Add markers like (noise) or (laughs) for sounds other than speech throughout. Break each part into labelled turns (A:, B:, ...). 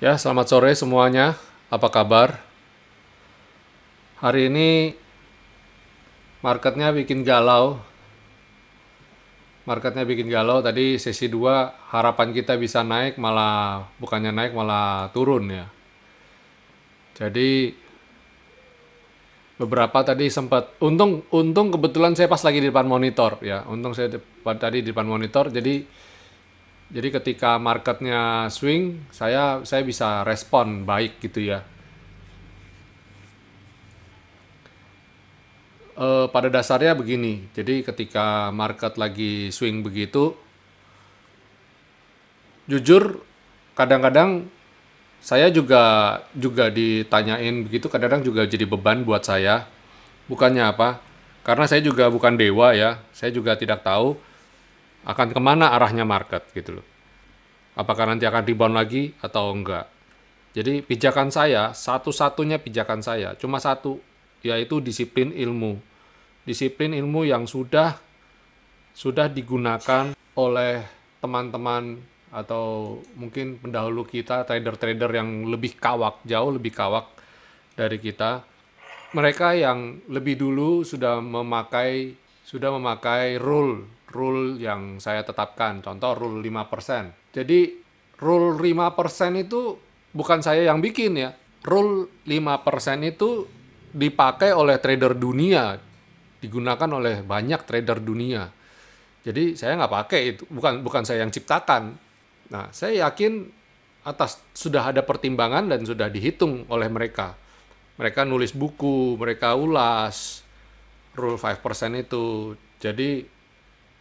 A: Ya, selamat sore semuanya. Apa kabar? Hari ini marketnya bikin galau. Marketnya bikin galau. Tadi sesi 2 harapan kita bisa naik malah bukannya naik malah turun ya. Jadi beberapa tadi sempat untung untung kebetulan saya pas lagi di depan monitor ya. Untung saya tadi di depan monitor jadi jadi ketika marketnya swing, saya saya bisa respon baik gitu ya. E, pada dasarnya begini. Jadi ketika market lagi swing begitu, jujur kadang-kadang saya juga juga ditanyain begitu. Kadang-kadang juga jadi beban buat saya. Bukannya apa? Karena saya juga bukan dewa ya. Saya juga tidak tahu akan kemana arahnya market gitu loh. Apakah nanti akan rebound lagi atau enggak. Jadi pijakan saya, satu-satunya pijakan saya, cuma satu, yaitu disiplin ilmu. Disiplin ilmu yang sudah sudah digunakan oleh teman-teman atau mungkin pendahulu kita, trader-trader yang lebih kawak, jauh lebih kawak dari kita. Mereka yang lebih dulu sudah memakai sudah memakai rule rule yang saya tetapkan contoh rule 5%. Jadi rule 5% itu bukan saya yang bikin ya. Rule 5% itu dipakai oleh trader dunia, digunakan oleh banyak trader dunia. Jadi saya nggak pakai itu, bukan bukan saya yang ciptakan. Nah, saya yakin atas sudah ada pertimbangan dan sudah dihitung oleh mereka. Mereka nulis buku, mereka ulas, rule 5% itu. Jadi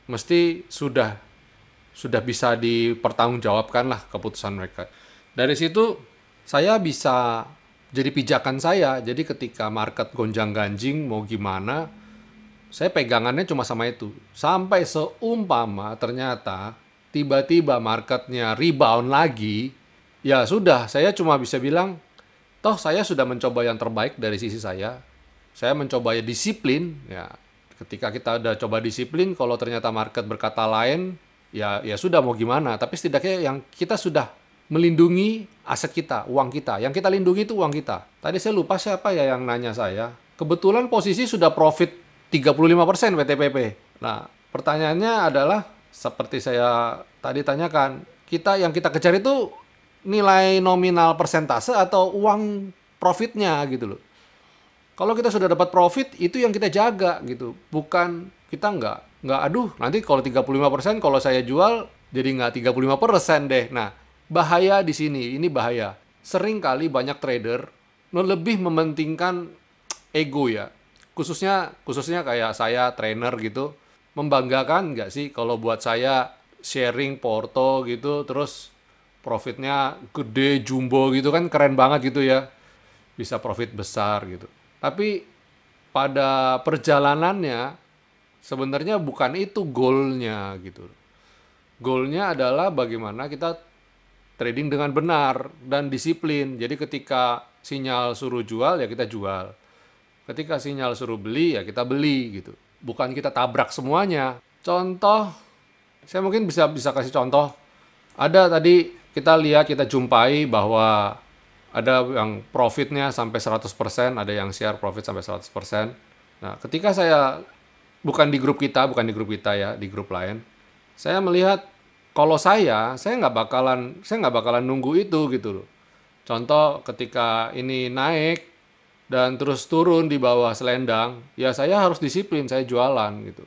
A: mesti sudah sudah bisa dipertanggungjawabkan lah keputusan mereka. Dari situ saya bisa jadi pijakan saya. Jadi ketika market gonjang-ganjing mau gimana, saya pegangannya cuma sama itu. Sampai seumpama ternyata tiba-tiba marketnya rebound lagi, ya sudah, saya cuma bisa bilang, toh saya sudah mencoba yang terbaik dari sisi saya, saya mencoba ya disiplin ya ketika kita udah coba disiplin kalau ternyata market berkata lain ya ya sudah mau gimana tapi setidaknya yang kita sudah melindungi aset kita uang kita yang kita lindungi itu uang kita tadi saya lupa siapa ya yang nanya saya kebetulan posisi sudah profit 35% PTPP nah pertanyaannya adalah seperti saya tadi tanyakan kita yang kita kejar itu nilai nominal persentase atau uang profitnya gitu loh kalau kita sudah dapat profit, itu yang kita jaga gitu. Bukan kita nggak, nggak aduh nanti kalau 35% kalau saya jual jadi nggak 35% deh. Nah, bahaya di sini, ini bahaya. Sering kali banyak trader lebih mementingkan ego ya. Khususnya khususnya kayak saya trainer gitu. Membanggakan nggak sih kalau buat saya sharing porto gitu terus profitnya gede jumbo gitu kan keren banget gitu ya bisa profit besar gitu tapi pada perjalanannya sebenarnya bukan itu goalnya gitu. Goalnya adalah bagaimana kita trading dengan benar dan disiplin. Jadi ketika sinyal suruh jual ya kita jual. Ketika sinyal suruh beli ya kita beli gitu. Bukan kita tabrak semuanya. Contoh saya mungkin bisa bisa kasih contoh. Ada tadi kita lihat kita jumpai bahwa ada yang profitnya sampai 100%, ada yang share profit sampai 100%. Nah, ketika saya bukan di grup kita, bukan di grup kita ya, di grup lain, saya melihat kalau saya, saya nggak bakalan, saya nggak bakalan nunggu itu gitu loh. Contoh ketika ini naik dan terus turun di bawah selendang, ya saya harus disiplin, saya jualan gitu.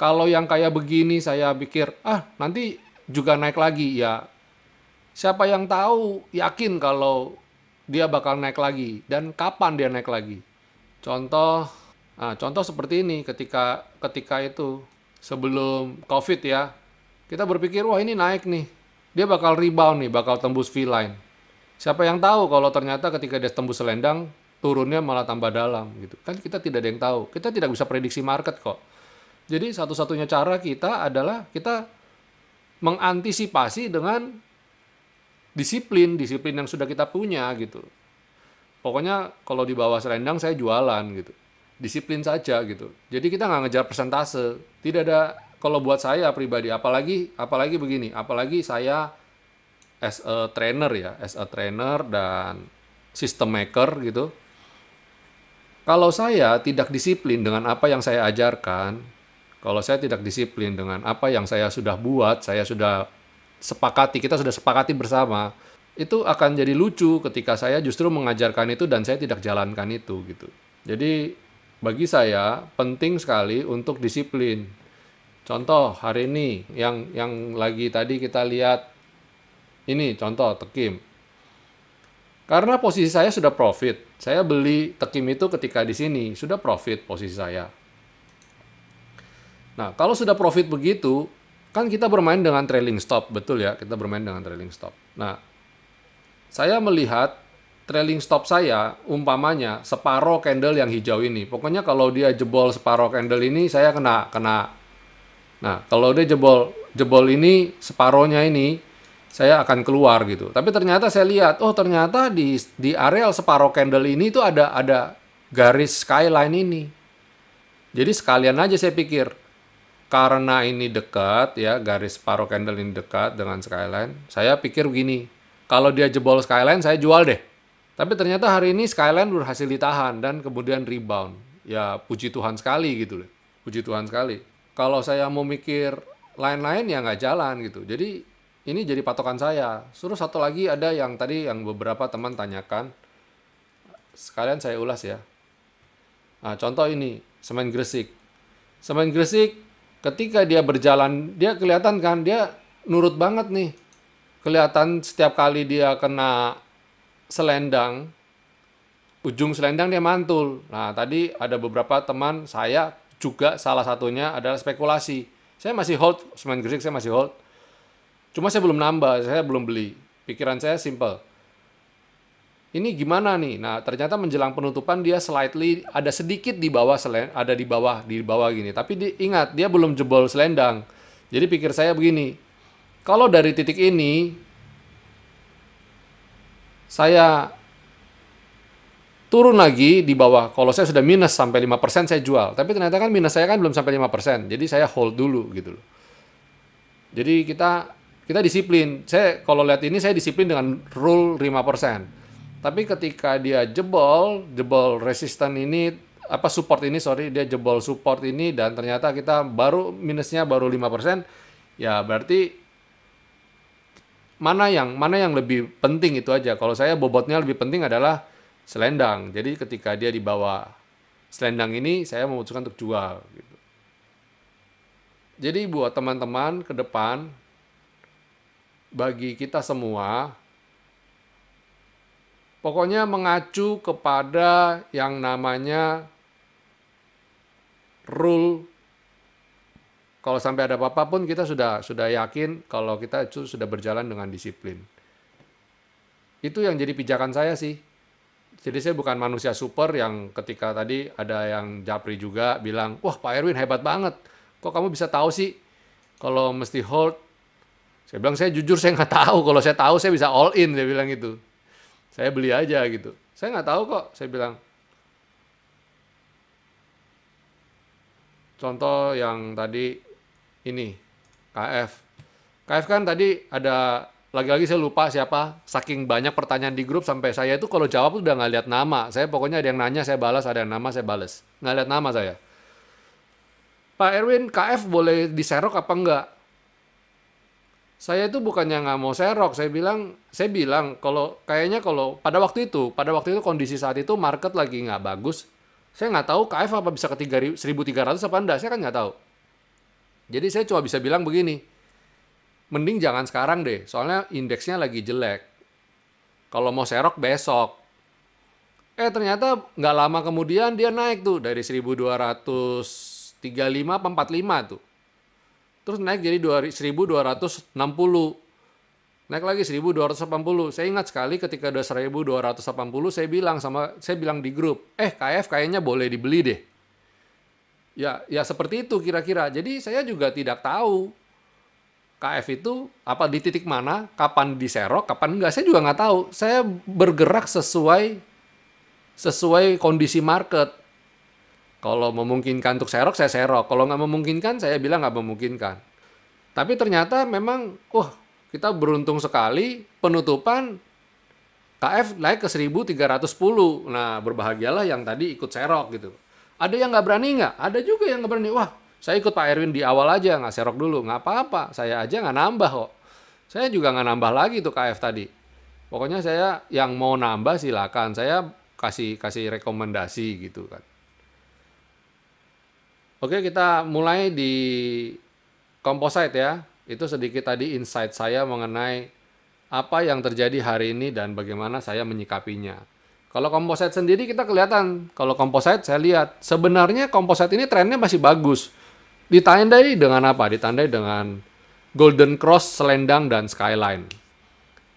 A: Kalau yang kayak begini saya pikir, ah nanti juga naik lagi ya. Siapa yang tahu yakin kalau dia bakal naik lagi dan kapan dia naik lagi. Contoh nah, contoh seperti ini ketika ketika itu sebelum Covid ya. Kita berpikir wah ini naik nih. Dia bakal rebound nih, bakal tembus V-line. Siapa yang tahu kalau ternyata ketika dia tembus selendang turunnya malah tambah dalam gitu. Kan kita tidak ada yang tahu. Kita tidak bisa prediksi market kok. Jadi satu-satunya cara kita adalah kita mengantisipasi dengan disiplin disiplin yang sudah kita punya gitu pokoknya kalau di bawah serendang saya jualan gitu disiplin saja gitu jadi kita nggak ngejar persentase tidak ada kalau buat saya pribadi apalagi apalagi begini apalagi saya as a trainer ya as a trainer dan system maker gitu kalau saya tidak disiplin dengan apa yang saya ajarkan kalau saya tidak disiplin dengan apa yang saya sudah buat saya sudah sepakati, kita sudah sepakati bersama, itu akan jadi lucu ketika saya justru mengajarkan itu dan saya tidak jalankan itu gitu. Jadi bagi saya penting sekali untuk disiplin. Contoh hari ini yang yang lagi tadi kita lihat ini contoh tekim. Karena posisi saya sudah profit. Saya beli tekim itu ketika di sini sudah profit posisi saya. Nah, kalau sudah profit begitu, kan kita bermain dengan trailing stop, betul ya? Kita bermain dengan trailing stop. Nah, saya melihat trailing stop saya umpamanya separoh candle yang hijau ini. Pokoknya kalau dia jebol separoh candle ini saya kena kena. Nah, kalau dia jebol jebol ini separohnya ini saya akan keluar gitu. Tapi ternyata saya lihat, oh ternyata di di areal separoh candle ini itu ada ada garis skyline ini. Jadi sekalian aja saya pikir, karena ini dekat ya garis paro candle ini dekat dengan skyline saya pikir gini, kalau dia jebol skyline saya jual deh tapi ternyata hari ini skyline berhasil ditahan dan kemudian rebound ya puji Tuhan sekali gitu deh, puji Tuhan sekali kalau saya mau mikir lain-lain ya nggak jalan gitu jadi ini jadi patokan saya suruh satu lagi ada yang tadi yang beberapa teman tanyakan sekalian saya ulas ya Nah, contoh ini, semen Gresik. Semen Gresik ketika dia berjalan dia kelihatan kan dia nurut banget nih kelihatan setiap kali dia kena selendang ujung selendang dia mantul nah tadi ada beberapa teman saya juga salah satunya adalah spekulasi saya masih hold semen gresik saya masih hold cuma saya belum nambah saya belum beli pikiran saya simple ini gimana nih? Nah, ternyata menjelang penutupan dia slightly ada sedikit di bawah selen, ada di bawah di bawah gini. Tapi di, ingat dia belum jebol selendang. Jadi pikir saya begini. Kalau dari titik ini saya turun lagi di bawah. Kalau saya sudah minus sampai 5% saya jual. Tapi ternyata kan minus saya kan belum sampai 5%. Jadi saya hold dulu gitu loh. Jadi kita kita disiplin. Saya kalau lihat ini saya disiplin dengan rule 5%. Tapi ketika dia jebol, jebol resisten ini apa support ini sorry dia jebol support ini dan ternyata kita baru minusnya baru 5%, ya berarti mana yang mana yang lebih penting itu aja. Kalau saya bobotnya lebih penting adalah selendang. Jadi ketika dia di bawah selendang ini saya memutuskan untuk jual gitu. Jadi buat teman-teman ke depan bagi kita semua Pokoknya mengacu kepada yang namanya rule. Kalau sampai ada apa-apa pun kita sudah sudah yakin kalau kita itu sudah berjalan dengan disiplin. Itu yang jadi pijakan saya sih. Jadi saya bukan manusia super yang ketika tadi ada yang Japri juga bilang, wah Pak Erwin hebat banget. Kok kamu bisa tahu sih kalau mesti hold? Saya bilang saya jujur saya nggak (laughs) tahu. Kalau saya tahu saya bisa all in. Saya bilang gitu saya beli aja gitu saya nggak tahu kok saya bilang contoh yang tadi ini KF KF kan tadi ada lagi-lagi saya lupa siapa saking banyak pertanyaan di grup sampai saya itu kalau jawab udah nggak lihat nama saya pokoknya ada yang nanya saya balas ada yang nama saya balas nggak lihat nama saya Pak Erwin KF boleh diserok apa enggak saya itu bukannya nggak mau serok saya bilang saya bilang kalau kayaknya kalau pada waktu itu pada waktu itu kondisi saat itu market lagi nggak bagus saya nggak tahu KF apa bisa ke 1300 apa enggak saya kan nggak tahu jadi saya cuma bisa bilang begini mending jangan sekarang deh soalnya indeksnya lagi jelek kalau mau serok besok eh ternyata nggak lama kemudian dia naik tuh dari 1235 45 tuh Terus naik jadi 1260. Naik lagi 1280. Saya ingat sekali ketika udah 1280 saya bilang sama saya bilang di grup, "Eh, KF kayaknya boleh dibeli deh." Ya, ya seperti itu kira-kira. Jadi saya juga tidak tahu KF itu apa di titik mana, kapan diserok, kapan enggak, saya juga nggak tahu. Saya bergerak sesuai sesuai kondisi market. Kalau memungkinkan untuk serok, saya serok. Kalau nggak memungkinkan, saya bilang nggak memungkinkan. Tapi ternyata memang, wah, kita beruntung sekali penutupan KF naik ke 1310. Nah, berbahagialah yang tadi ikut serok gitu. Ada yang nggak berani nggak? Ada juga yang nggak berani. Wah, saya ikut Pak Erwin di awal aja, nggak serok dulu. Nggak apa-apa, saya aja nggak nambah kok. Saya juga nggak nambah lagi tuh KF tadi. Pokoknya saya yang mau nambah silakan. Saya kasih kasih rekomendasi gitu kan. Oke, kita mulai di komposite ya. Itu sedikit tadi insight saya mengenai apa yang terjadi hari ini dan bagaimana saya menyikapinya. Kalau komposit sendiri kita kelihatan, kalau komposit saya lihat sebenarnya komposit ini trennya masih bagus. Ditandai dengan apa? Ditandai dengan Golden Cross, Selendang dan Skyline.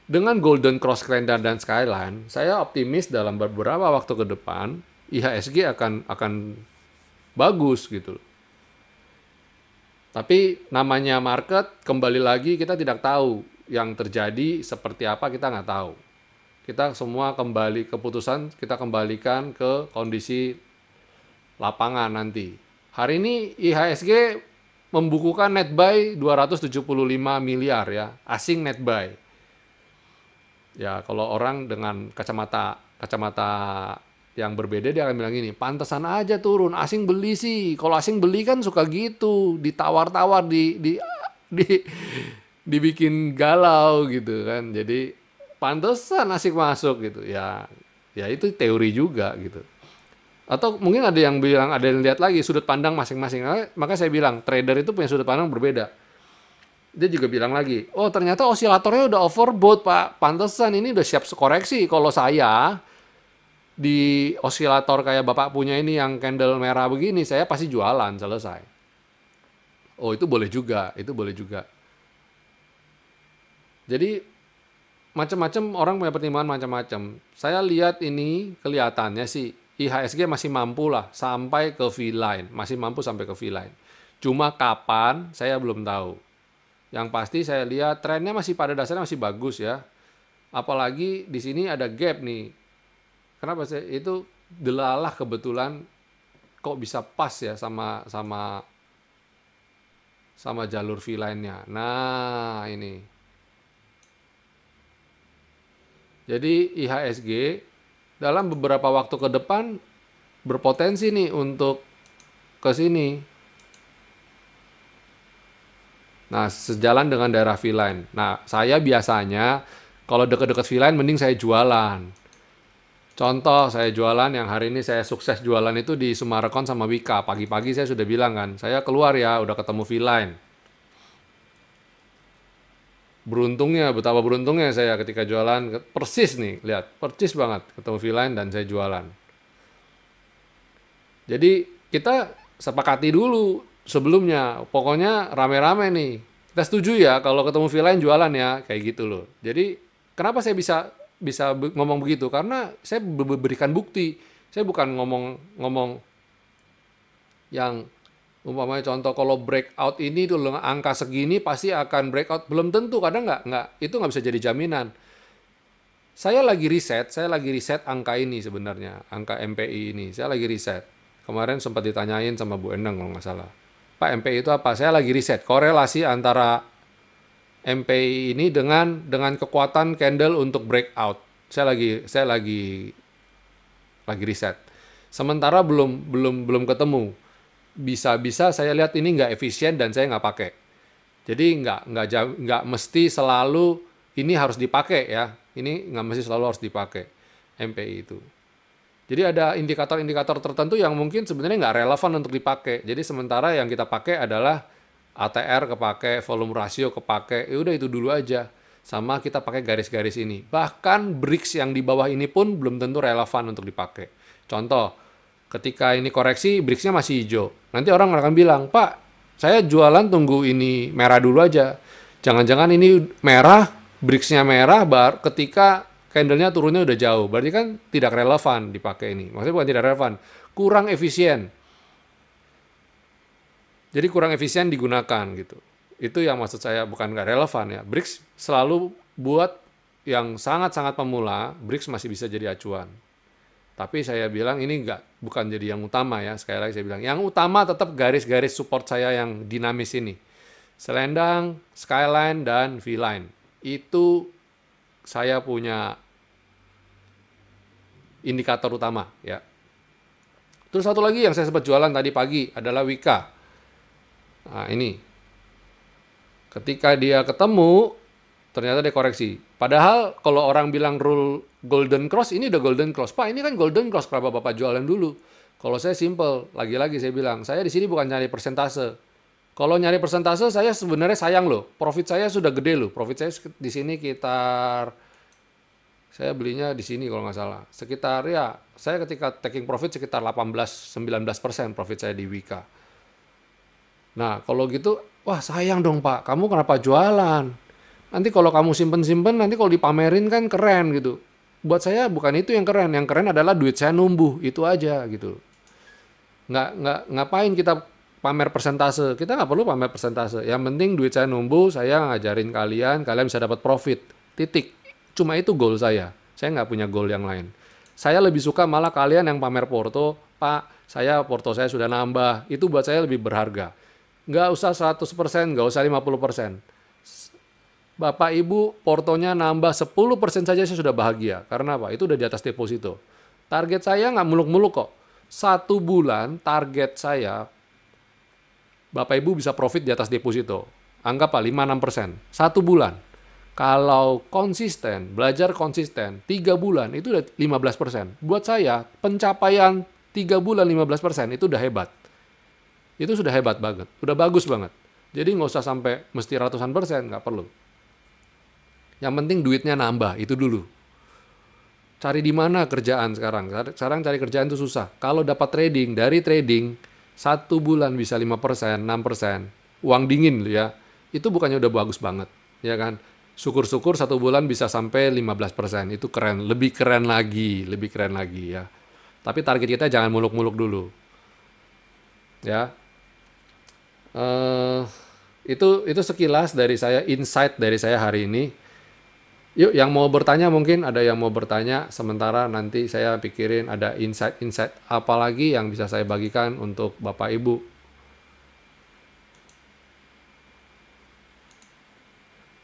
A: Dengan Golden Cross, Selendang dan Skyline, saya optimis dalam beberapa waktu ke depan IHSG akan akan bagus gitu Tapi namanya market kembali lagi kita tidak tahu yang terjadi seperti apa kita nggak tahu. Kita semua kembali keputusan kita kembalikan ke kondisi lapangan nanti. Hari ini IHSG membukukan net buy 275 miliar ya, asing net buy. Ya kalau orang dengan kacamata kacamata yang berbeda dia akan bilang ini pantesan aja turun, asing beli sih. Kalau asing beli kan suka gitu, ditawar-tawar, di, di, di, dibikin galau gitu kan. Jadi pantesan asing masuk gitu. Ya, ya itu teori juga gitu. Atau mungkin ada yang bilang, ada yang lihat lagi sudut pandang masing-masing. Maka saya bilang, trader itu punya sudut pandang berbeda. Dia juga bilang lagi, oh ternyata osilatornya udah overbought pak, pantesan ini udah siap koreksi. Kalau saya, di osilator kayak bapak punya ini yang candle merah begini, saya pasti jualan selesai. Oh itu boleh juga, itu boleh juga. Jadi macam-macam orang punya pertimbangan macam-macam. Saya lihat ini kelihatannya sih IHSG masih mampu lah sampai ke V line, masih mampu sampai ke V line. Cuma kapan saya belum tahu. Yang pasti saya lihat trennya masih pada dasarnya masih bagus ya. Apalagi di sini ada gap nih Kenapa sih? Itu delalah kebetulan kok bisa pas ya sama sama sama jalur V line-nya. Nah, ini. Jadi IHSG dalam beberapa waktu ke depan berpotensi nih untuk ke sini. Nah, sejalan dengan daerah V line. Nah, saya biasanya kalau dekat-dekat V line mending saya jualan Contoh saya jualan yang hari ini saya sukses jualan itu di Sumarekon sama Wika. Pagi-pagi saya sudah bilang kan, saya keluar ya, udah ketemu V-Line. Beruntungnya, betapa beruntungnya saya ketika jualan, persis nih, lihat, persis banget ketemu V-Line dan saya jualan. Jadi kita sepakati dulu sebelumnya, pokoknya rame-rame nih. Kita setuju ya kalau ketemu V-Line jualan ya, kayak gitu loh. Jadi kenapa saya bisa bisa ngomong begitu karena saya berikan bukti. Saya bukan ngomong-ngomong yang umpamanya contoh kalau breakout ini tuh angka segini pasti akan breakout belum tentu kadang nggak nggak itu nggak bisa jadi jaminan saya lagi riset saya lagi riset angka ini sebenarnya angka MPI ini saya lagi riset kemarin sempat ditanyain sama Bu Endang kalau nggak salah Pak MPI itu apa saya lagi riset korelasi antara MPI ini dengan dengan kekuatan candle untuk breakout. Saya lagi saya lagi lagi riset. Sementara belum belum belum ketemu. Bisa-bisa saya lihat ini nggak efisien dan saya nggak pakai. Jadi nggak nggak nggak mesti selalu ini harus dipakai ya. Ini nggak mesti selalu harus dipakai MPI itu. Jadi ada indikator-indikator tertentu yang mungkin sebenarnya nggak relevan untuk dipakai. Jadi sementara yang kita pakai adalah ATR kepake, volume rasio kepake, ya udah itu dulu aja. Sama kita pakai garis-garis ini. Bahkan bricks yang di bawah ini pun belum tentu relevan untuk dipakai. Contoh, ketika ini koreksi, bricksnya masih hijau. Nanti orang akan bilang, Pak, saya jualan tunggu ini merah dulu aja. Jangan-jangan ini merah, bricksnya merah, bar ketika candlenya turunnya udah jauh. Berarti kan tidak relevan dipakai ini. Maksudnya bukan tidak relevan, kurang efisien jadi kurang efisien digunakan gitu. Itu yang maksud saya bukan nggak relevan ya. BRICS selalu buat yang sangat-sangat pemula, BRICS masih bisa jadi acuan. Tapi saya bilang ini nggak bukan jadi yang utama ya. Sekali lagi saya bilang yang utama tetap garis-garis support saya yang dinamis ini. Selendang, Skyline, dan V-Line. Itu saya punya indikator utama ya. Terus satu lagi yang saya sempat jualan tadi pagi adalah Wika. Nah, ini. Ketika dia ketemu, ternyata dia koreksi. Padahal kalau orang bilang rule golden cross, ini udah golden cross. Pak, ini kan golden cross, kenapa Bapak jualan dulu? Kalau saya simple, lagi-lagi saya bilang, saya di sini bukan nyari persentase. Kalau nyari persentase, saya sebenarnya sayang loh. Profit saya sudah gede loh. Profit saya di sini sekitar, saya belinya di sini kalau nggak salah. Sekitar ya, saya ketika taking profit sekitar 18-19% profit saya di Wika Nah, kalau gitu, wah sayang dong Pak, kamu kenapa jualan? Nanti kalau kamu simpen-simpen, nanti kalau dipamerin kan keren gitu. Buat saya bukan itu yang keren, yang keren adalah duit saya numbuh, itu aja gitu. Nggak, nggak, ngapain kita pamer persentase, kita nggak perlu pamer persentase. Yang penting duit saya numbuh, saya ngajarin kalian, kalian bisa dapat profit, titik. Cuma itu goal saya, saya nggak punya goal yang lain. Saya lebih suka malah kalian yang pamer porto, Pak, saya porto saya sudah nambah, itu buat saya lebih berharga Nggak usah 100%, nggak usah 50%. Bapak Ibu portonya nambah 10% saja saya sudah bahagia. Karena apa? Itu udah di atas deposito. Target saya nggak muluk-muluk kok. Satu bulan target saya, Bapak Ibu bisa profit di atas deposito. anggap Anggaplah 5-6%. Satu bulan. Kalau konsisten, belajar konsisten, tiga bulan itu udah 15%. Buat saya, pencapaian tiga bulan 15% itu udah hebat itu sudah hebat banget, sudah bagus banget. Jadi nggak usah sampai mesti ratusan persen, nggak perlu. Yang penting duitnya nambah, itu dulu. Cari di mana kerjaan sekarang? Sekarang cari kerjaan itu susah. Kalau dapat trading, dari trading, satu bulan bisa 5%, 6%, uang dingin ya, itu bukannya udah bagus banget, ya kan? Syukur-syukur satu bulan bisa sampai 15%, itu keren, lebih keren lagi, lebih keren lagi ya. Tapi target kita jangan muluk-muluk dulu. Ya, Eh, itu itu sekilas dari saya insight dari saya hari ini. Yuk, yang mau bertanya mungkin ada yang mau bertanya. Sementara nanti saya pikirin ada insight-insight apa lagi yang bisa saya bagikan untuk Bapak Ibu.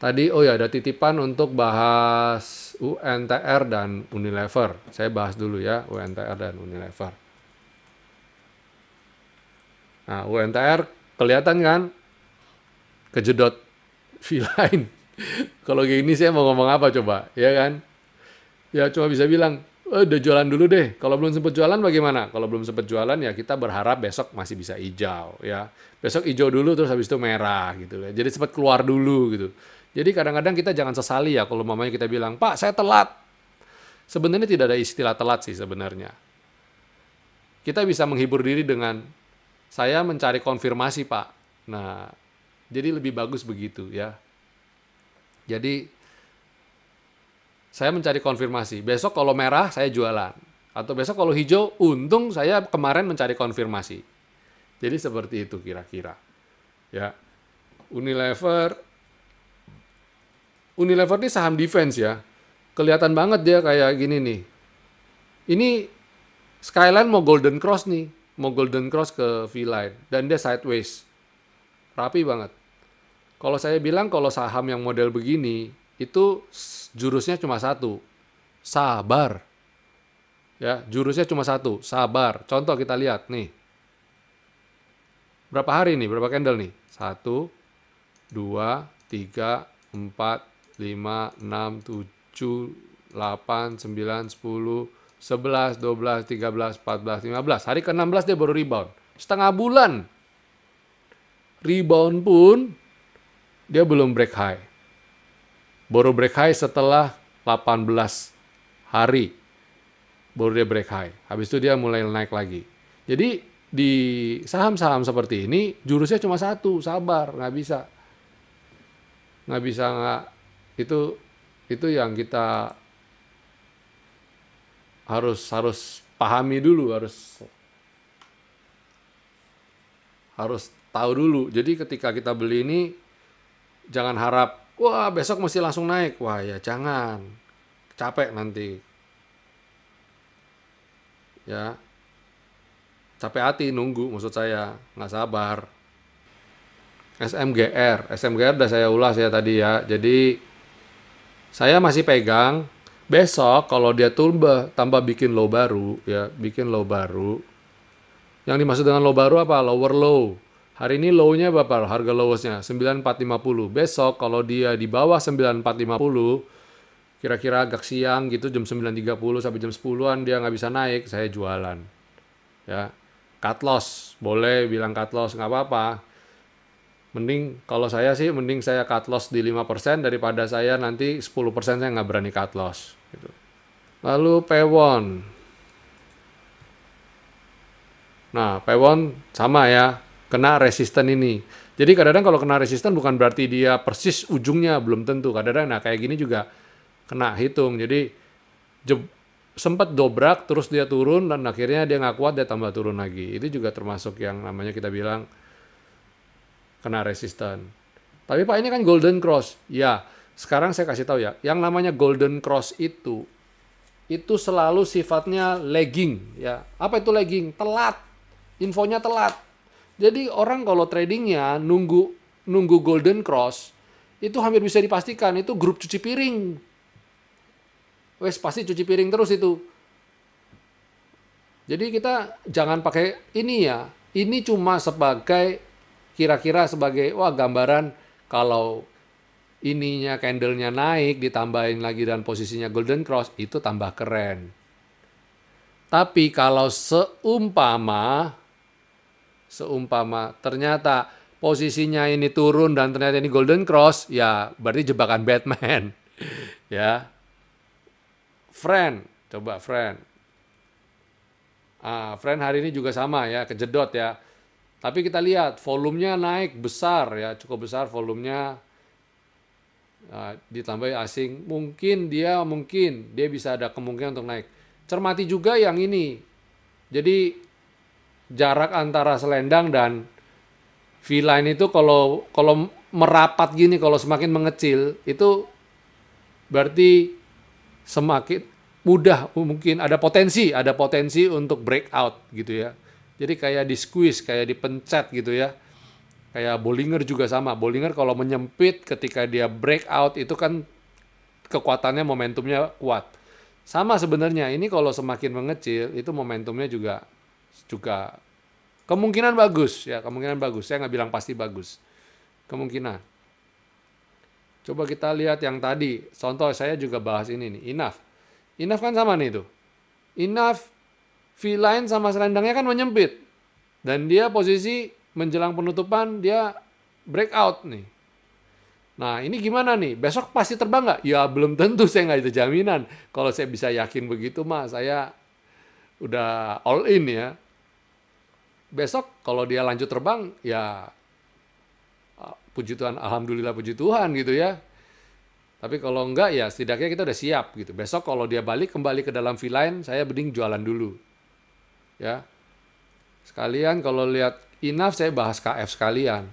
A: Tadi, oh ya ada titipan untuk bahas UNTR dan Unilever. Saya bahas dulu ya, UNTR dan Unilever. Nah, UNTR Kelihatan kan? Kejedot V line. (laughs) Kalau kayak gini saya mau ngomong apa coba, ya kan? Ya cuma bisa bilang, eh, udah jualan dulu deh. Kalau belum sempat jualan bagaimana? Kalau belum sempat jualan ya kita berharap besok masih bisa hijau, ya. Besok hijau dulu terus habis itu merah gitu. Ya. Jadi sempat keluar dulu gitu. Jadi kadang-kadang kita jangan sesali ya kalau mamanya kita bilang, Pak saya telat. Sebenarnya tidak ada istilah telat sih sebenarnya. Kita bisa menghibur diri dengan saya mencari konfirmasi pak nah jadi lebih bagus begitu ya jadi saya mencari konfirmasi besok kalau merah saya jualan atau besok kalau hijau untung saya kemarin mencari konfirmasi jadi seperti itu kira-kira ya Unilever Unilever ini saham defense ya kelihatan banget dia kayak gini nih ini Skyline mau Golden Cross nih mau golden cross ke V-line dan dia sideways. Rapi banget. Kalau saya bilang kalau saham yang model begini itu jurusnya cuma satu. Sabar. Ya, jurusnya cuma satu, sabar. Contoh kita lihat nih. Berapa hari nih? Berapa candle nih? Satu, dua, tiga, empat, lima, enam, tujuh, delapan, sembilan, sepuluh, 11, 12, 13, 14, 15. Hari ke-16 dia baru rebound. Setengah bulan. Rebound pun dia belum break high. Baru break high setelah 18 hari. Baru dia break high. Habis itu dia mulai naik lagi. Jadi di saham-saham seperti ini jurusnya cuma satu, sabar, nggak bisa. Nggak bisa nggak itu itu yang kita harus harus pahami dulu, harus harus tahu dulu. Jadi ketika kita beli ini jangan harap wah besok mesti langsung naik. Wah ya jangan. Capek nanti. Ya. Capek hati nunggu maksud saya, nggak sabar. SMGR, SMGR udah saya ulas ya tadi ya. Jadi saya masih pegang besok kalau dia tumbuh tambah bikin low baru ya bikin low baru yang dimaksud dengan low baru apa lower low hari ini low-nya berapa harga lowest-nya 9450 besok kalau dia di bawah 9450 kira-kira agak siang gitu jam 9.30 sampai jam 10-an dia nggak bisa naik saya jualan ya cut loss boleh bilang cut loss nggak apa-apa mending kalau saya sih mending saya cut loss di 5% daripada saya nanti 10% saya nggak berani cut loss gitu. Lalu Pewon. Nah, Pewon sama ya, kena resisten ini. Jadi kadang-kadang kalau kena resisten bukan berarti dia persis ujungnya belum tentu. Kadang-kadang nah kayak gini juga kena hitung. Jadi sempat dobrak terus dia turun dan akhirnya dia nggak kuat dia tambah turun lagi. Itu juga termasuk yang namanya kita bilang kena resisten. Tapi Pak ini kan golden cross. Ya, sekarang saya kasih tahu ya. Yang namanya golden cross itu itu selalu sifatnya lagging ya. Apa itu lagging? Telat. Infonya telat. Jadi orang kalau tradingnya nunggu nunggu golden cross itu hampir bisa dipastikan itu grup cuci piring. Wes pasti cuci piring terus itu. Jadi kita jangan pakai ini ya. Ini cuma sebagai kira-kira sebagai wah gambaran kalau ininya candlenya naik ditambahin lagi dan posisinya golden cross itu tambah keren. Tapi kalau seumpama seumpama ternyata posisinya ini turun dan ternyata ini golden cross ya berarti jebakan Batman. (laughs) ya. Friend, coba friend. Ah, friend hari ini juga sama ya, kejedot ya tapi kita lihat volumenya naik besar ya, cukup besar volumenya uh, ah, ditambah asing. Mungkin dia mungkin dia bisa ada kemungkinan untuk naik. Cermati juga yang ini. Jadi jarak antara selendang dan V-line itu kalau kalau merapat gini kalau semakin mengecil itu berarti semakin mudah mungkin ada potensi, ada potensi untuk breakout gitu ya jadi kayak di squeeze, kayak dipencet gitu ya. Kayak Bollinger juga sama. Bollinger kalau menyempit ketika dia breakout itu kan kekuatannya momentumnya kuat. Sama sebenarnya ini kalau semakin mengecil itu momentumnya juga juga kemungkinan bagus ya kemungkinan bagus saya nggak bilang pasti bagus kemungkinan coba kita lihat yang tadi contoh saya juga bahas ini nih enough enough kan sama nih itu enough V-line sama selendangnya kan menyempit. Dan dia posisi menjelang penutupan dia breakout nih. Nah ini gimana nih? Besok pasti terbang nggak? Ya belum tentu saya nggak itu jaminan. Kalau saya bisa yakin begitu mah saya udah all in ya. Besok kalau dia lanjut terbang ya ah, puji Tuhan, alhamdulillah puji Tuhan gitu ya. Tapi kalau enggak ya setidaknya kita udah siap gitu. Besok kalau dia balik kembali ke dalam V-line, saya mending jualan dulu ya sekalian kalau lihat inaf saya bahas KF sekalian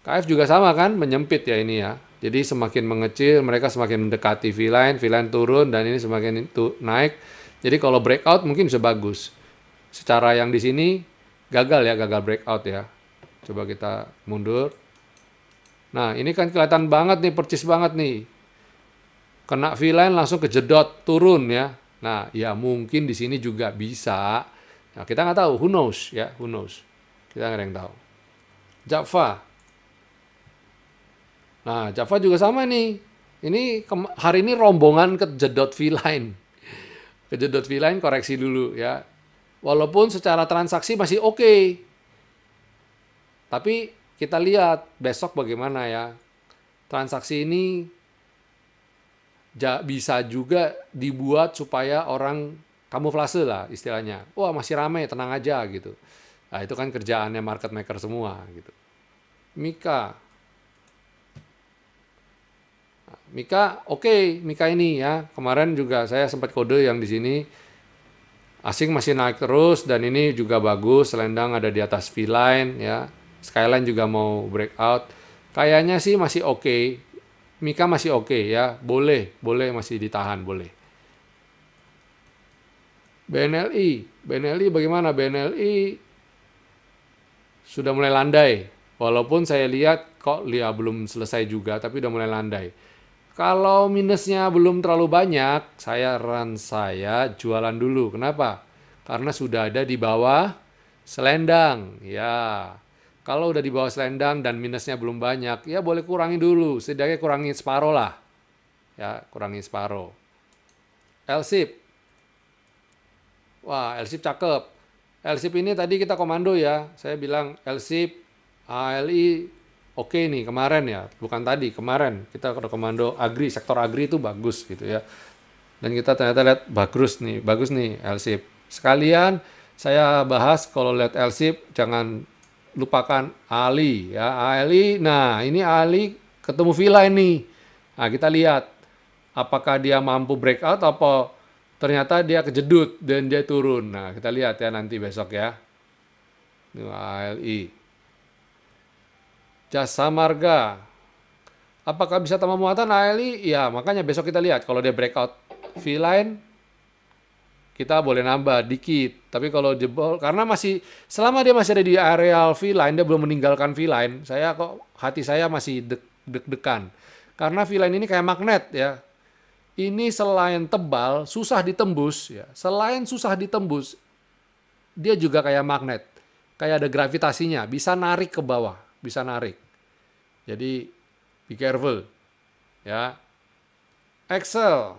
A: KF juga sama kan menyempit ya ini ya jadi semakin mengecil mereka semakin mendekati V-line V-line turun dan ini semakin itu naik jadi kalau breakout mungkin bisa bagus secara yang di sini gagal ya gagal breakout ya coba kita mundur nah ini kan kelihatan banget nih percis banget nih kena V-line langsung kejedot turun ya. Nah, ya mungkin di sini juga bisa Nah, kita nggak tahu, who knows ya, who knows. Kita nggak ada yang tahu. Java. Nah, Java juga sama nih. Ini hari ini rombongan ke jedot V-Line. Ke jedot V-Line koreksi dulu ya. Walaupun secara transaksi masih oke. Okay. Tapi kita lihat besok bagaimana ya. Transaksi ini bisa juga dibuat supaya orang kamuflase lah istilahnya. Wah masih ramai, tenang aja gitu. Nah itu kan kerjaannya market maker semua gitu. Mika. Mika, oke, okay, Mika ini ya. Kemarin juga saya sempat kode yang di sini asing masih naik terus dan ini juga bagus. Selendang ada di atas V-line ya. Skyline juga mau breakout. Kayaknya sih masih oke. Okay. Mika masih oke okay, ya. Boleh, boleh masih ditahan, boleh. BNLI, BNLI bagaimana? BNLI sudah mulai landai. Walaupun saya lihat kok dia belum selesai juga, tapi sudah mulai landai. Kalau minusnya belum terlalu banyak, saya run saya jualan dulu. Kenapa? Karena sudah ada di bawah selendang. Ya, kalau udah di bawah selendang dan minusnya belum banyak, ya boleh kurangi dulu. Setidaknya kurangi separoh lah. Ya, kurangi separoh. Elsip, Wah, LSIP cakep. LSIP ini tadi kita komando ya. Saya bilang LSIP ALI oke okay nih kemarin ya, bukan tadi, kemarin kita udah komando agri, sektor agri itu bagus gitu ya. Dan kita ternyata lihat bagus nih, bagus nih LSIP. Sekalian saya bahas kalau lihat LSIP jangan lupakan Ali ya, Ali. Nah, ini Ali ketemu Vila ini. Nah, kita lihat apakah dia mampu breakout atau ternyata dia kejedut dan dia turun. Nah, kita lihat ya nanti besok ya. Ini ALI. Jasa Marga. Apakah bisa tambah muatan ALI? Ya, makanya besok kita lihat kalau dia breakout V-line kita boleh nambah dikit. Tapi kalau jebol karena masih selama dia masih ada di areal V-line dia belum meninggalkan V-line, saya kok hati saya masih deg-degan. Karena V-line ini kayak magnet ya ini selain tebal, susah ditembus ya. Selain susah ditembus, dia juga kayak magnet. Kayak ada gravitasinya, bisa narik ke bawah, bisa narik. Jadi be careful. Ya. Excel.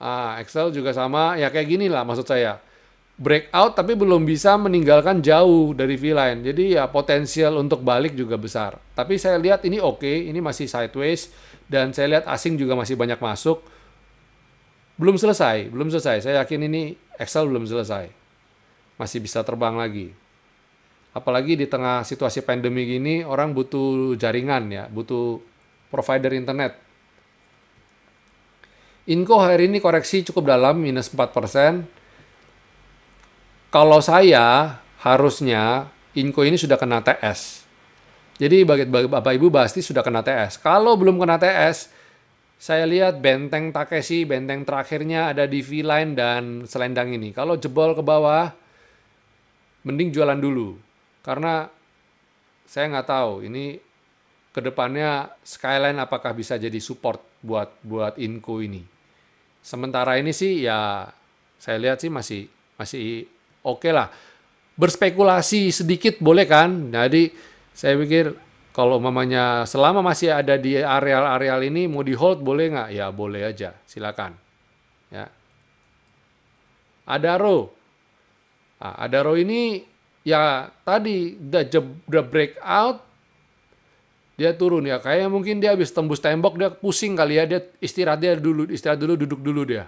A: Ah, Excel juga sama ya kayak gini lah maksud saya. Breakout tapi belum bisa meninggalkan jauh dari V-line. Jadi ya potensial untuk balik juga besar. Tapi saya lihat ini oke, okay, ini masih sideways dan saya lihat asing juga masih banyak masuk. Belum selesai, belum selesai. Saya yakin ini Excel belum selesai. Masih bisa terbang lagi. Apalagi di tengah situasi pandemi gini, orang butuh jaringan ya, butuh provider internet. Inko hari ini koreksi cukup dalam, minus 4%. Kalau saya, harusnya Inko ini sudah kena TS jadi bagi Bapak Ibu pasti sudah kena TS. Kalau belum kena TS, saya lihat benteng Takeshi, benteng terakhirnya ada di V-line dan selendang ini. Kalau jebol ke bawah, mending jualan dulu. Karena saya nggak tahu ini kedepannya Skyline apakah bisa jadi support buat buat Inco ini. Sementara ini sih ya saya lihat sih masih masih oke okay lah. Berspekulasi sedikit boleh kan? Jadi saya pikir kalau mamanya selama masih ada di areal-areal ini mau di hold boleh nggak? Ya boleh aja, silakan. Ya. Ada row. Nah, ada row ini ya tadi udah udah break out dia turun ya kayaknya mungkin dia habis tembus tembok dia pusing kali ya dia istirahat dia dulu istirahat dulu duduk dulu dia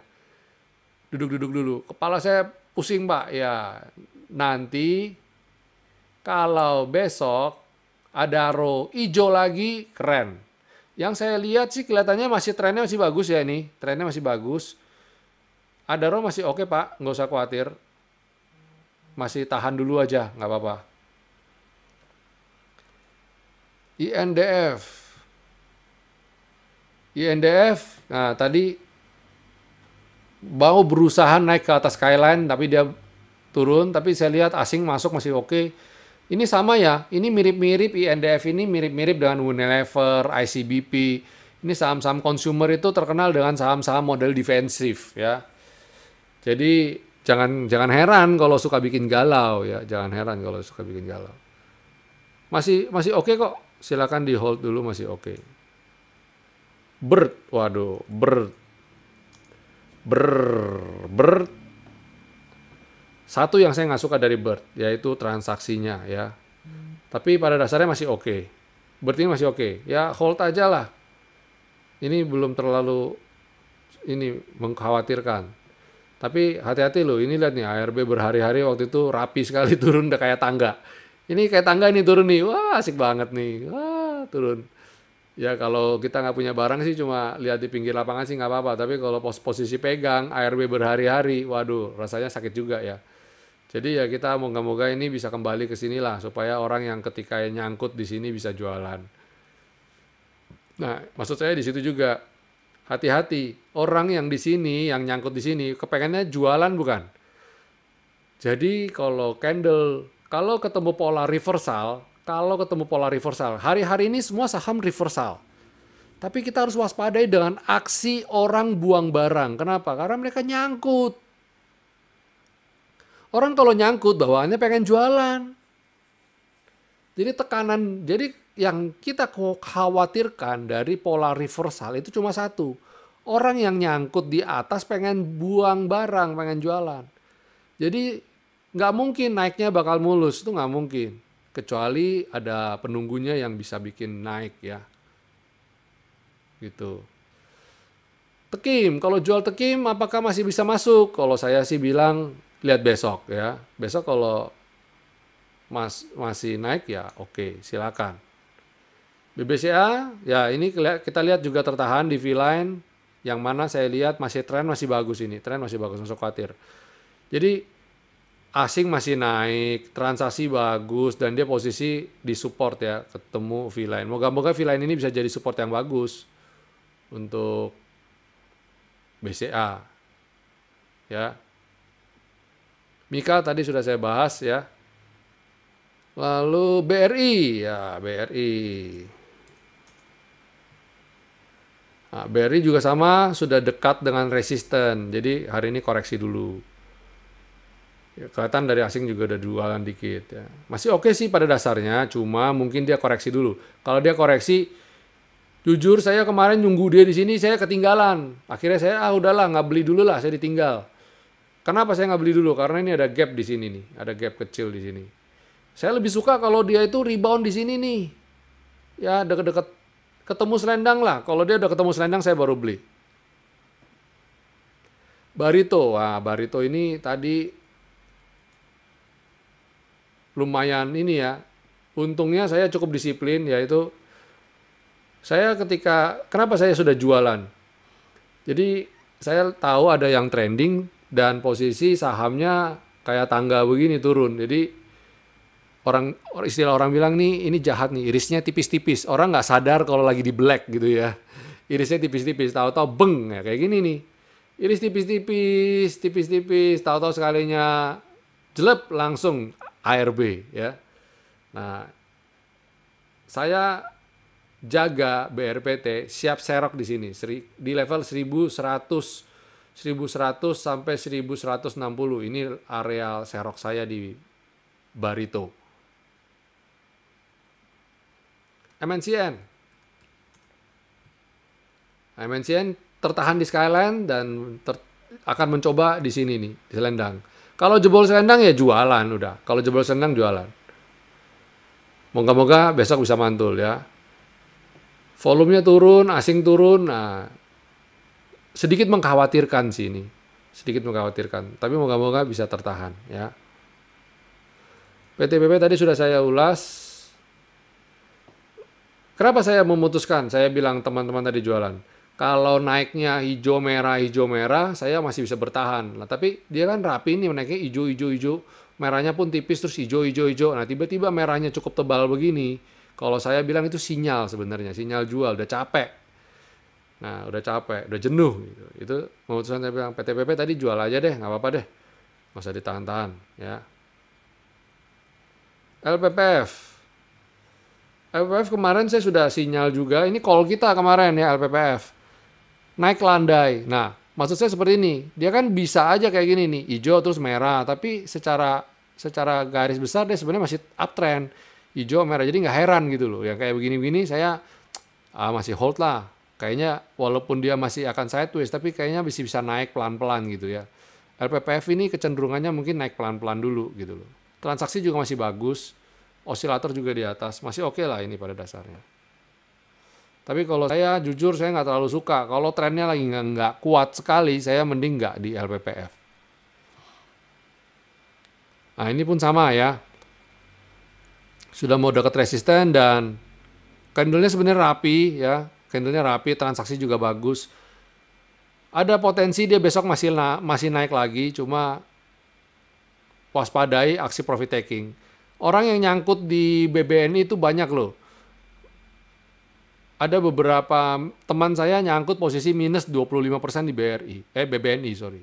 A: duduk duduk dulu kepala saya pusing pak ya nanti kalau besok ada row hijau lagi, keren. Yang saya lihat sih kelihatannya masih trennya masih bagus ya ini, trennya masih bagus. Ada row masih oke pak, nggak usah khawatir. Masih tahan dulu aja, nggak apa-apa. INDF. INDF, nah tadi mau berusaha naik ke atas skyline tapi dia turun, tapi saya lihat asing masuk masih oke. Okay ini sama ya, ini mirip-mirip INDF ini mirip-mirip dengan Unilever, ICBP. Ini saham-saham consumer itu terkenal dengan saham-saham model defensif ya. Jadi jangan jangan heran kalau suka bikin galau ya, jangan heran kalau suka bikin galau. Masih masih oke okay kok, silakan di hold dulu masih oke. Okay. Bird, waduh, bird. Bird, bird satu yang saya nggak suka dari Bird yaitu transaksinya ya. Hmm. Tapi pada dasarnya masih oke. Okay. Bird ini masih oke. Okay. Ya hold aja lah. Ini belum terlalu ini mengkhawatirkan. Tapi hati-hati loh, ini lihat nih ARB berhari-hari waktu itu rapi sekali (laughs) turun udah kayak tangga. Ini kayak tangga ini turun nih, wah asik banget nih, wah turun. Ya kalau kita nggak punya barang sih cuma lihat di pinggir lapangan sih nggak apa-apa. Tapi kalau pos posisi pegang ARB berhari-hari, waduh rasanya sakit juga ya. Jadi ya kita moga-moga ini bisa kembali ke lah supaya orang yang ketika nyangkut di sini bisa jualan. Nah, maksud saya di situ juga hati-hati orang yang di sini yang nyangkut di sini kepengennya jualan bukan. Jadi kalau candle kalau ketemu pola reversal, kalau ketemu pola reversal, hari-hari ini semua saham reversal. Tapi kita harus waspadai dengan aksi orang buang barang. Kenapa? Karena mereka nyangkut Orang kalau nyangkut bawaannya pengen jualan. Jadi tekanan, jadi yang kita khawatirkan dari pola reversal itu cuma satu. Orang yang nyangkut di atas pengen buang barang, pengen jualan. Jadi nggak mungkin naiknya bakal mulus, itu nggak mungkin. Kecuali ada penunggunya yang bisa bikin naik ya. Gitu. Tekim, kalau jual tekim apakah masih bisa masuk? Kalau saya sih bilang lihat besok ya. Besok kalau mas, masih naik ya oke, silakan. BBCA ya ini kita lihat juga tertahan di V-line yang mana saya lihat masih tren masih bagus ini, tren masih bagus masuk khawatir. Jadi asing masih naik, transaksi bagus dan dia posisi di support ya, ketemu V-line. Moga-moga V-line ini bisa jadi support yang bagus untuk BCA. Ya, Mika tadi sudah saya bahas ya. Lalu BRI ya BRI. Nah, BRI juga sama sudah dekat dengan resisten. Jadi hari ini koreksi dulu. Ya, kelihatan dari asing juga ada jualan dikit ya. Masih oke okay sih pada dasarnya, cuma mungkin dia koreksi dulu. Kalau dia koreksi, jujur saya kemarin nunggu dia di sini saya ketinggalan. Akhirnya saya ah udahlah nggak beli dulu lah, saya ditinggal Kenapa saya nggak beli dulu? Karena ini ada gap di sini nih, ada gap kecil di sini. Saya lebih suka kalau dia itu rebound di sini nih. Ya deket-deket ketemu selendang lah. Kalau dia udah ketemu selendang saya baru beli. Barito, wah Barito ini tadi lumayan ini ya. Untungnya saya cukup disiplin yaitu saya ketika kenapa saya sudah jualan. Jadi saya tahu ada yang trending, dan posisi sahamnya kayak tangga begini turun. Jadi orang istilah orang bilang nih ini jahat nih irisnya tipis-tipis. Orang nggak sadar kalau lagi di black gitu ya. Irisnya tipis-tipis, tahu-tahu beng ya kayak gini nih. Iris tipis-tipis, tipis-tipis, tahu-tahu sekalinya jelep langsung ARB ya. Nah, saya jaga BRPT siap serok di sini di level 1100 1100 sampai 1160. Ini areal serok saya di Barito. MNCN. MNCN tertahan di Skyline dan ter akan mencoba di sini nih, di Selendang. Kalau jebol Selendang ya jualan udah. Kalau jebol Selendang jualan. Moga-moga besok bisa mantul ya. Volumenya turun, asing turun. Nah, sedikit mengkhawatirkan sih ini. Sedikit mengkhawatirkan, tapi moga-moga bisa tertahan ya. PTPP tadi sudah saya ulas. Kenapa saya memutuskan? Saya bilang teman-teman tadi jualan. Kalau naiknya hijau merah hijau merah, saya masih bisa bertahan. Nah, tapi dia kan rapi ini naiknya hijau hijau hijau, merahnya pun tipis terus hijau hijau hijau. Nah, tiba-tiba merahnya cukup tebal begini. Kalau saya bilang itu sinyal sebenarnya, sinyal jual udah capek Nah, udah capek, udah jenuh gitu. Itu memutuskan saya bilang PTPP tadi jual aja deh, nggak apa-apa deh. masa ditahan-tahan ya. LPPF. LPPF kemarin saya sudah sinyal juga, ini call kita kemarin ya LPPF. Naik landai. Nah, maksud saya seperti ini. Dia kan bisa aja kayak gini nih, hijau terus merah, tapi secara secara garis besar dia sebenarnya masih uptrend. Hijau merah jadi nggak heran gitu loh. Yang kayak begini-begini saya ah, masih hold lah kayaknya walaupun dia masih akan sideways tapi kayaknya bisa bisa naik pelan-pelan gitu ya. LPPF ini kecenderungannya mungkin naik pelan-pelan dulu gitu loh. Transaksi juga masih bagus, osilator juga di atas, masih oke okay lah ini pada dasarnya. Tapi kalau saya jujur saya nggak terlalu suka. Kalau trennya lagi nggak, kuat sekali, saya mending nggak di LPPF. Nah ini pun sama ya. Sudah mau deket resisten dan candlenya sebenarnya rapi ya candlenya rapi, transaksi juga bagus. Ada potensi dia besok masih na masih naik lagi, cuma waspadai aksi profit taking. Orang yang nyangkut di BBNI itu banyak loh. Ada beberapa teman saya nyangkut posisi minus 25% di BRI, eh BBNI sorry.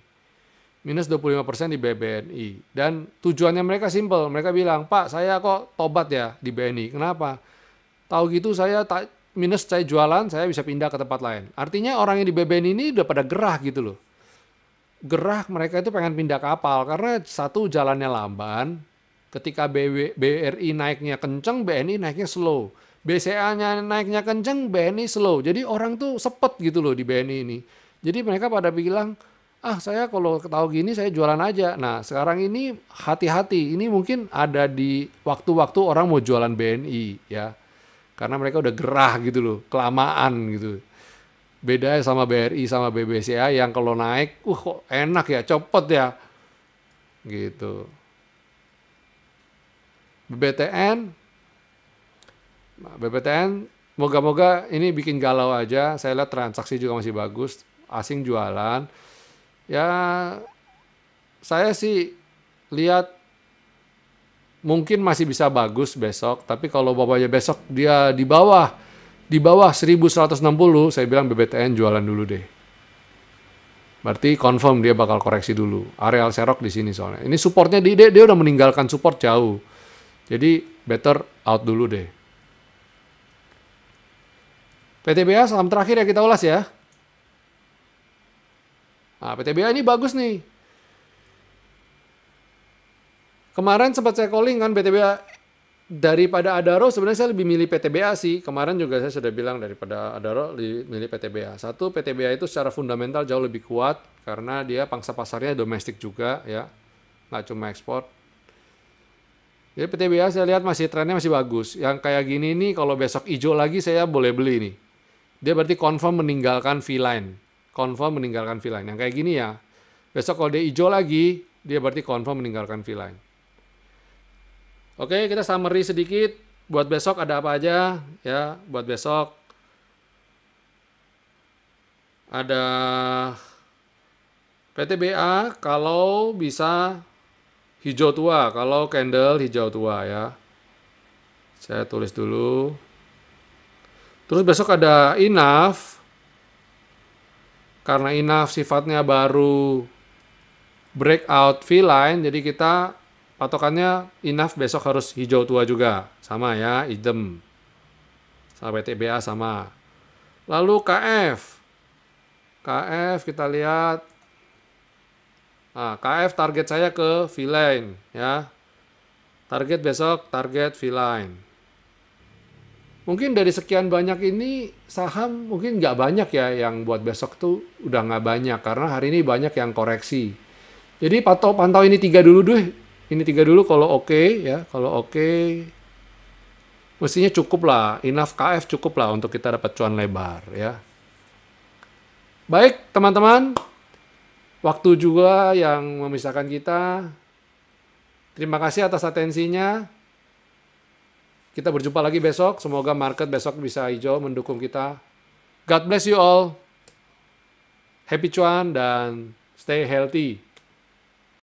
A: Minus 25% di BBNI. Dan tujuannya mereka simple, mereka bilang, Pak saya kok tobat ya di BNI, kenapa? Tahu gitu saya minus saya jualan, saya bisa pindah ke tempat lain. Artinya orang yang di BBN ini udah pada gerah gitu loh. Gerah mereka itu pengen pindah kapal karena satu jalannya lamban, ketika BW, BRI naiknya kenceng, BNI naiknya slow. BCA-nya naiknya kenceng, BNI slow. Jadi orang tuh sepet gitu loh di BNI ini. Jadi mereka pada bilang, ah saya kalau tahu gini saya jualan aja. Nah sekarang ini hati-hati, ini mungkin ada di waktu-waktu orang mau jualan BNI ya karena mereka udah gerah gitu loh, kelamaan gitu. Beda ya sama BRI sama BBCA yang kalau naik, uh kok enak ya, copot ya. Gitu. BBTN nah, BBTN, moga-moga ini bikin galau aja. Saya lihat transaksi juga masih bagus, asing jualan. Ya saya sih lihat mungkin masih bisa bagus besok, tapi kalau bapaknya besok dia di bawah di bawah 1160, saya bilang BBTN jualan dulu deh. Berarti confirm dia bakal koreksi dulu. Areal serok di sini soalnya. Ini supportnya dia, dia udah meninggalkan support jauh. Jadi better out dulu deh. PTBA salam terakhir ya kita ulas ya. Nah, PTBA ini bagus nih. Kemarin sempat saya calling kan PTBA daripada Adaro sebenarnya saya lebih milih PTBA sih. Kemarin juga saya sudah bilang daripada Adaro lebih milih PTBA. Satu PTBA itu secara fundamental jauh lebih kuat karena dia pangsa pasarnya domestik juga ya. Nggak cuma ekspor. Jadi PTBA saya lihat masih trennya masih bagus. Yang kayak gini nih kalau besok hijau lagi saya boleh beli nih. Dia berarti confirm meninggalkan V-line. Confirm meninggalkan V-line. Yang kayak gini ya. Besok kalau dia hijau lagi, dia berarti confirm meninggalkan V-line. Oke, kita summary sedikit buat besok ada apa aja ya buat besok ada PTBA kalau bisa hijau tua kalau candle hijau tua ya saya tulis dulu terus besok ada inaf karena inaf sifatnya baru breakout V line jadi kita patokannya enough besok harus hijau tua juga. Sama ya, idem. Sama PTBA sama. Lalu KF. KF kita lihat. Nah, KF target saya ke V-line ya. Target besok target V-line. Mungkin dari sekian banyak ini saham mungkin nggak banyak ya yang buat besok tuh udah nggak banyak karena hari ini banyak yang koreksi. Jadi pantau pantau ini tiga dulu deh ini tiga dulu kalau oke okay, ya kalau oke okay, mestinya cukup lah enough KF cukup lah untuk kita dapat cuan lebar ya baik teman-teman waktu juga yang memisahkan kita terima kasih atas atensinya kita berjumpa lagi besok semoga market besok bisa hijau mendukung kita God bless you all happy cuan dan stay healthy